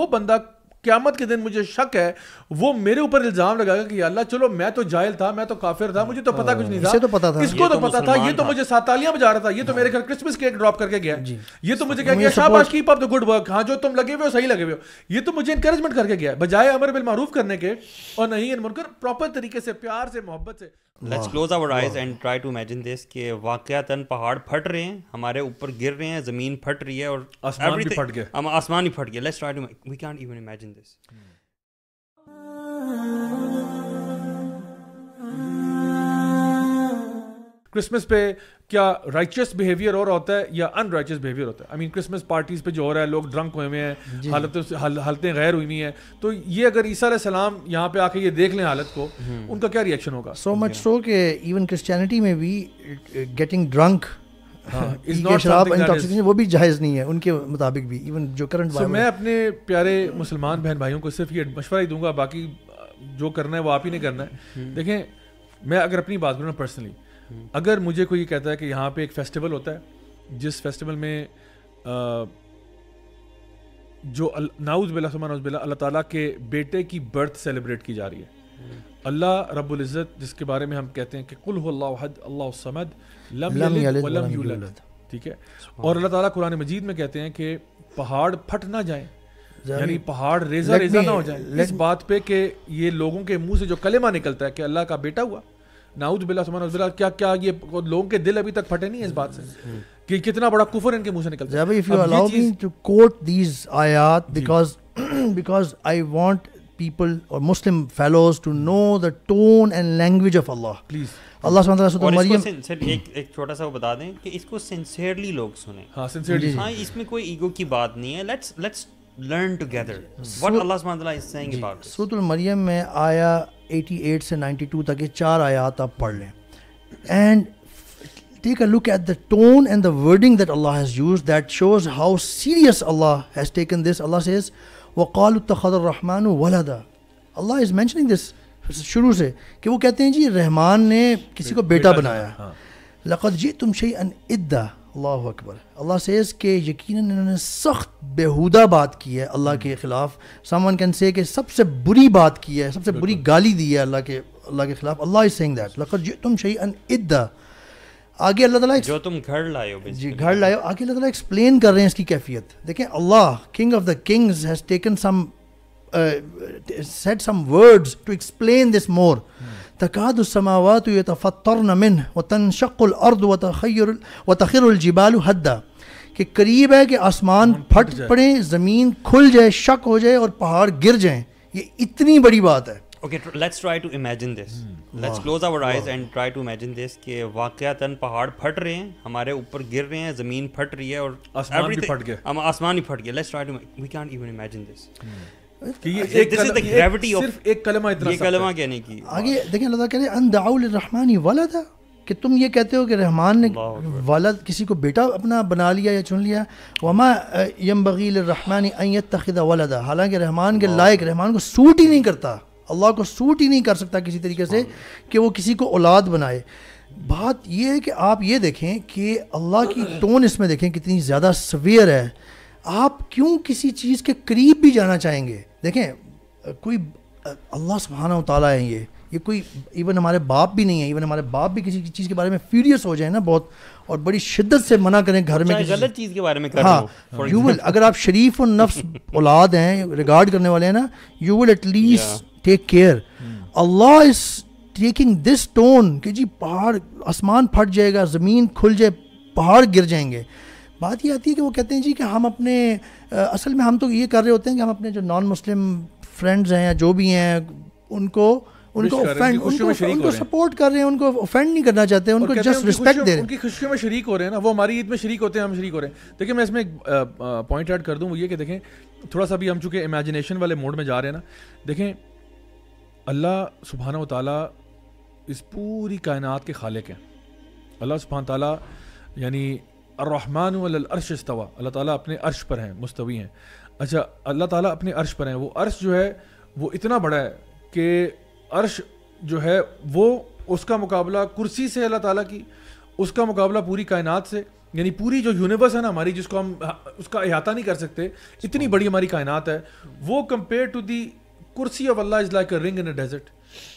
वो बंदा क्यामत के दिन मुझे शक है वो मेरे ऊपर इल्जाम लगाएगा कि अल्लाह चलो मैं तो जाहिल था मैं तो काफिर था मुझे तो पता हाँ, कुछ नहीं था तो पता था इसको तो, तो, पता था ये तो मुझे तालियां बजा रहा था ये तो हाँ। मेरे घर क्रिसमस केक ड्रॉप करके गया ये तो मुझे तो क्या गया शाबाश keep up the good work हाँ जो तुम लगे हुए हो सही लगे हुए हो ये तो मुझे इंकरेजमेंट करके गया बजाय अमर बिल मारूफ करने के और नहीं मुनकर प्रॉपर तरीके से प्यार से मोहब्बत से let's close our eyes and try to imagine this कि वाकयातन पहाड़ फट रहे हैं हमारे ऊपर गिर रहे हैं जमीन फट रही है और आसमान भी फट गया हम आसमान ही फट गया let's try to we can even imagine this Christmas पे क्या राइचियस बिहेवियर और होता है या अनराइचियस बिहेवियर होता है आई मीन क्रिसमस पार्टीज पे जो हो रहा है लोग ड्रंक हुए हुए हैं हालत हालतें गैर हुई हुई हैं तो ये अगर ईसा सलाम यहाँ पे आके ये देख लें हालत को हम्म। उनका क्या रिएक्शन होगा सो मच सो के इवन क्रिस्टियनिटी में भी गेटिंग uh, ड्रंक हाँ uh, वो भी जायज़ नहीं है उनके मुताबिक भी इवन जो करंट so, मैं अपने प्यारे मुसलमान बहन भाइयों को सिर्फ ये मशवरा ही दूंगा बाकी जो करना है वो आप ही नहीं करना है हम्म। देखें मैं अगर अपनी बात करूँ ना पर्सनली अगर मुझे कोई कहता है कि यहाँ पे एक फेस्टिवल होता है जिस फेस्टिवल में आ, जो नाउज बिला सुमान नाउज बिला अल्लाह ताला के बेटे की बर्थ सेलिब्रेट की जा रही है अल्लाह रब्बुल इज़्ज़त जिसके बारे में हम कहते हैं कि कुल हद अल्लाह समद लम यलिद वलम यूलद ठीक है और अल्लाह ताला कुरान मजीद में कहते हैं कि पहाड़ फट ना जाए यानी पहाड़ रेजा रेजा ना हो जाए इस बात पे कि ये लोगों के मुंह से जो कलेमा निकलता है कि अल्लाह का बेटा हुआ नाउद बिल्ला सुमान बिला क्या क्या ये लोगों के दिल अभी तक फटे नहीं है इस बात से कि कितना बड़ा कुफर इनके मुंह से निकल है if you allow me to know the tone and language of Allah please or Muslim fellows to know the Allah सुबहान और एक एक छोटा सा वो बता दें कि इसको सिंसियरली लोग सुने हाँ सिंसियरली हाँ इसमें कोई ईगो की बात नहीं है let's let's learn together what Allah सुबहान इज सेइंग अबाउट सूरह मरियम में आया 88 से 92 तक ये चार आयात आप पढ़ लें and take a look at the tone and the wording that Allah has used that shows how serious Allah has taken this Allah says वकाल तखर रहमान वलदा अल्लाह इज़ मैंशनिंग दिस शुरू से कि वो कहते हैं जी रहमान ने किसी को बेटा, बनाया हाँ। लकत जी तुम शही अन इद्दा अल्लाह अकबर अल्लाह सेज़ के यकीन इन्होंने सख्त बेहुदा बात की है अल्लाह के ख़िलाफ़ सामान कैन से सबसे बुरी बात की है सबसे बुरी गाली दी है अल्लाह के अल्लाह के ख़िलाफ़ अल्लाह इज़ सेइंग दैट लक़द तुम शही अन इद्दा आगे अल्लाह ताला जो तुम घर लाए जी घर लाए आगे अल्लाह ताला एक्सप्लेन कर रहे हैं इसकी कैफियत देखें Allah king of the kings has taken some set some words to explain this more तकाद समावत यतफ़तर मिन व तनशक़र्द व तखर व तखिरजिबाल हद्दा कि करीब है कि आसमान फट पड़े ज़मीन खुल जाए शक हो जाए और पहाड़ गिर जाएं ये इतनी बड़ी बात है okay let's try to imagine this let's close our eyes and try to imagine this कि वाकयातन पहाड़ फट रहे हैं हमारे ऊपर गिर रहे हैं ज़मीन फट रही है और आसमान भी फट गया आसमान भी फट गया let's try to we can even imagine this कि आगे देखें कि तुम ये कहते हो कि रहमान ने वालद किसी को बेटा अपना बना लिया या चुन लिया वमा यम बगील रहमान अयत तखिदा वालदा हालांकि रहमान के लायक रहमान को सूट ही नहीं करता अल्लाह को सूट ही नहीं कर सकता किसी तरीके से कि वो किसी को औलाद बनाए बात यह है कि आप ये देखें कि अल्लाह की टोन इसमें देखें कितनी ज़्यादा सवियर है आप क्यों किसी चीज़ के करीब भी जाना चाहेंगे देखें कोई अल्लाह सुबहाना ताला है ये ये कोई इवन हमारे बाप भी नहीं है इवन हमारे बाप भी किसी चीज़ के बारे में फ्यूरियस हो जाए ना बहुत और बड़ी शिद्दत से मना करें घर में गलत चीज़ के बारे में कर हाँ यू विल अगर आप शरीफ और नफ्स औलाद हैं रिगार्ड करने वाले हैं ना you will at least take care Allah is taking this tone कि जी पहाड़ आसमान फट जाएगा ज़मीन खुल जाए पहाड़ गिर जाएंगे बात ये आती है कि वो कहते हैं जी कि हम अपने असल में हम तो ये कर रहे होते हैं कि हम अपने जो नॉन मुस्लिम फ्रेंड्स हैं या जो भी हैं उनको उनको ऑफेंड उनको, उनको सपोर्ट कर रहे हैं उनको ऑफेंड नहीं करना चाहते उनको जस्ट रिस्पेक्ट दे रहे हैं उनकी खुशियों में शरीक हो रहे हैं ना वो हमारी ईद में शरीक होते हैं हम शरीक हो रहे हैं देखिए मैं इसमें एक पॉइंट ऐड कर दूं वो ये कि देखें थोड़ा सा भी हम चूंकि इमेजिनेशन वाले मोड में जा रहे हैं ना देखें अल्लाह सुबहाना ताली इस पूरी कायनात के खालिक हैं अल्लाह सुबहान तला यानी अर्रहमान अर्श इस्तवा अल्लाह ताला अपने अर्श पर हैं मुस्तवी हैं अच्छा अल्लाह ताला अपने अर्श पर हैं वो अर्श जो है वो इतना बड़ा है कि अर्श जो है वो उसका मुकाबला कुर्सी से अल्लाह ताला की उसका मुकाबला पूरी कायनात से यानी पूरी जो यूनिवर्स है ना हमारी जिसको हम उसका अहाता नहीं कर सकते इतनी बड़ी हमारी कायनात है वो कंपेयर टू दी कुर्सी of Allah is like a ring in a desert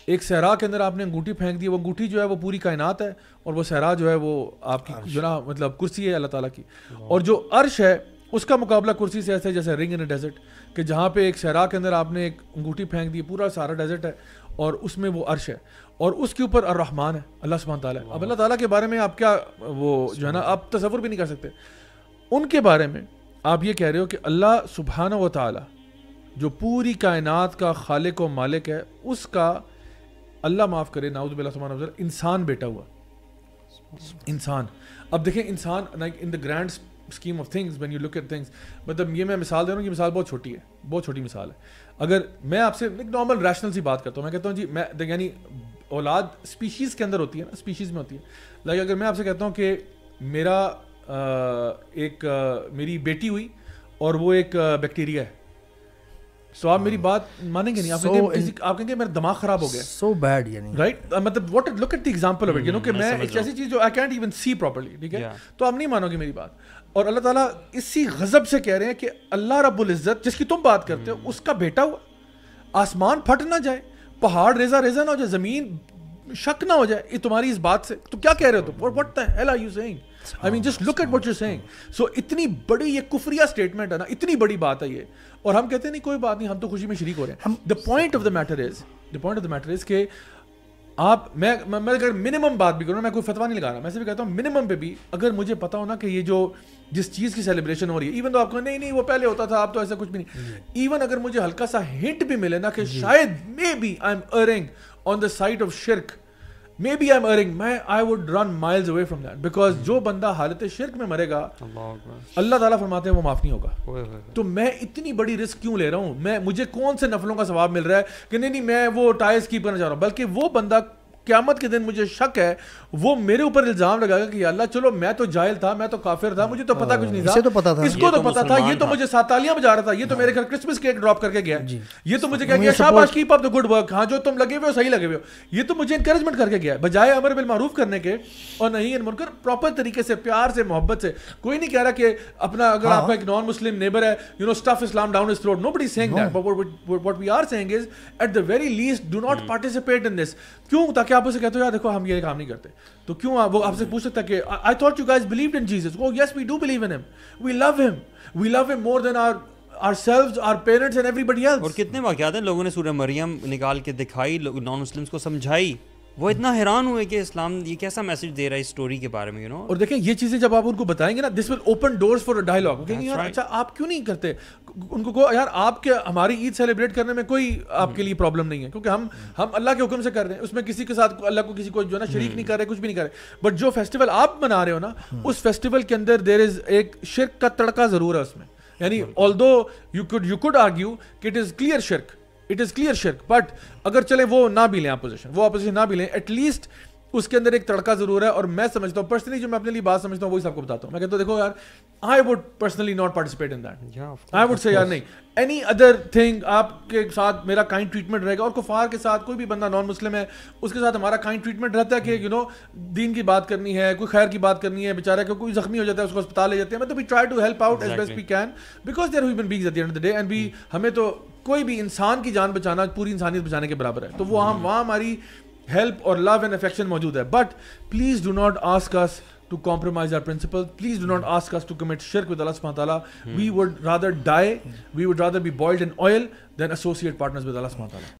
एक सहरा के अंदर आपने अंगूठी फेंक दी वो अंगूठी जो है वो पूरी कायनात है और वो सहरा जो है वो आपकी जो ना मतलब कुर्सी है अल्लाह ताला की और जो अर्श है उसका मुकाबला कुर्सी से ऐसा है जैसे रिंग इन डेजर्ट कि जहाँ पे एक सहरा के अंदर आपने एक अंगूठी फेंक दी पूरा सारा डेजर्ट है और उसमें वो अर्श है और उसके ऊपर अर्रहमान है अल्लाह सुबह ताली अब अल्लाह ताला के बारे में आप क्या वो जो है ना आप तस्वुर भी नहीं कर सकते उनके बारे में आप ये कह रहे हो कि अल्लाह सुबहाना व ताली जो पूरी कायनात का खालिक व मालिक है उसका अल्लाह माफ़ करे नाउदबिल्लासमान अफजल इंसान बेटा हुआ इंसान अब देखें इंसान like in the grand scheme of things when you look at things मतलब ये मैं मिसाल दे रहा हूँ कि मिसाल बहुत छोटी है बहुत छोटी मिसाल है अगर मैं आपसे एक नॉर्मल रैशनल सी बात करता हूँ मैं कहता हूँ जी मैं यानी औलाद स्पीशीज़ के अंदर होती है ना स्पीशीज़ में होती है लाइक अगर मैं आपसे कहता हूँ कि मेरा आ, एक आ, मेरी बेटी हुई और वो एक बैक्टीरिया है सो so, आप मेरी बात मानेंगे नहीं आप so, कहेंगे आप कहेंगे मेरा दिमाग खराब हो गया सो बैड यानी राइट uh, मतलब what look at the example of it you know कि mm, मैं एक ऐसी चीज जो I can't even see properly ठीक है तो आप नहीं मानोगे मेरी बात और अल्लाह ताला इसी गजब से कह रहे हैं कि अल्लाह रब्बुल इज्जत जिसकी तुम बात करते हो mm. उसका बेटा हुआ आसमान फट ना जाए पहाड़ रेजा रेजा ना हो जाए जमीन शक ना हो जाए ये तुम्हारी इस बात से तो क्या कह रहे हो तुम what the hell are you saying I mean just look at what you saying so इतनी बड़ी ये कुफरिया स्टेटमेंट है ना इतनी बड़ी बात है ये और हम कहते हैं नहीं कोई बात नहीं हम तो खुशी में शरीक हो रहे हैं the point of the matter is the point of the matter is के आप मैं मैं अगर मिनिमम बात भी करूँ मैं कोई फतवा नहीं लगा रहा मैं सिर्फ कहता हूँ मिनिमम पे भी अगर मुझे पता हो ना कि ये जो जिस चीज़ की सेलिब्रेशन हो रही है इवन तो आपको नहीं नहीं वो पहले होता था आप तो ऐसा कुछ भी नहीं इवन अगर मुझे हल्का सा हिंट भी मिले ना कि शायद maybe I am erring on the side of शिरक maybe I am erring मै I would run miles away from that because जो बंदा हालत शिरक में मरेगा अल्लाह ताला फरमाते हैं वो माफ़ नहीं होगा तो मैं इतनी बड़ी रिस्क क्यों ले रहा हूँ मैं मुझे कौन से नफलों का सवाब मिल रहा है कि नहीं नहीं मैं वो टायर्स की करना चाह रहा हूँ बल्कि वो बंदा क्यामत के दिन मुझे शक है वो मेरे ऊपर इल्जाम लगाएगा कि अल्लाह चलो मैं तो जाहिल था मैं तो काफिर था मुझे तो पता हाँ, कुछ नहीं था तो पता था इसको तो, तो, पता था ये तो मुझे सातालियां बजा रहा था ये तो हाँ। मेरे घर क्रिसमस केक ड्रॉप करके गया ये तो मुझे तो क्या गया शाबाश keep up the good work हाँ जो तुम लगे हुए हो सही लगे हुए हो ये तो मुझे इंकरेजमेंट करके गया बजाय अमर बिल मारूफ करने के और नहीं इन मुनकर प्रॉपर तरीके से प्यार से मोहब्बत से कोई नहीं कह रहा कि अपना अगर हाँ। आपका एक नॉन मुस्लिम नेबर है you know stuff Islam down his throat nobody that but we are saying is at the very least do not participate in this क्यों ताकि आप उसे कहते हो यार देखो हम ये काम नहीं करते तो क्यों वो आपसे पूछ सकता कि I thought you guys believe in Jesus वो yes we do believe in him we love him we love him more than are ourselves our parents and everybody else और कितने वाक्यात हैं लोगों ने सूर्य मरियम निकाल के दिखाई नॉन मुस्लिम्स को समझाई वो इतना हैरान हुए कि इस्लाम ये कैसा मैसेज दे रहा है स्टोरी के बारे में यू नो और देखें ये चीज़ें जब आप उनको बताएंगे ना this will open doors for dialogue क्योंकि यार right. अच्छा आप क्यों नहीं करते उनको को यार आपके हमारी ईद सेलिब्रेट करने में कोई आपके लिए प्रॉब्लम नहीं है क्योंकि हम हम अल्लाह के हुक्म से कर रहे हैं उसमें किसी के साथ अल्लाह को किसी को जो है ना hmm. शरीक नहीं कर रहे कुछ भी नहीं कर रहे बट जो फेस्टिवल आप मना रहे हो ना hmm. उस फेस्टिवल के अंदर देर इज़ एक शिरक का तड़का ज़रूर है उसमें यानी although you could you could argue कि इट इज़ क्लियर शिरक इट इज़ क्लियर शिरक बट अगर चले वो ना भी लें अपोजिशन वो अपोजिशन ना भी लें एटलीस्ट उसके अंदर एक तड़का जरूर है और मैं समझता हूँ पर्सनली जो मैं अपने लिए बात समझता हूँ वही सबको बताता हूँ मैं कहता हूँ देखो यार I would personally not participate in that I would say यार नहीं एनी अदर थिंग आपके साथ मेरा काइंड ट्रीटमेंट रहेगा और कुफार के साथ कोई भी बंदा नॉन मुस्लिम है उसके साथ हमारा काइंड ट्रीटमेंट रहता है कि यू hmm. नो दीन की बात करनी है कोई खैर की बात करनी है बेचारा क्योंकि जख्मी हो जाता है उसको अस्पताल ले जाते हैं तो we try to help out as best we can because they're human beings at the the day and we हमें तो कोई भी इंसान की जान बचाना पूरी इंसानियत बचाने के बराबर है तो वो हम हाँ, hmm. वहाँ हमारी हेल्प और लव एंड अफेक्शन मौजूद है but please do not ask us to compromise our principle please do not ask us to commit शिरक विद अल्लाह सुभान we would rather die we would rather be boiled in oil than associate partners with Allah सुभान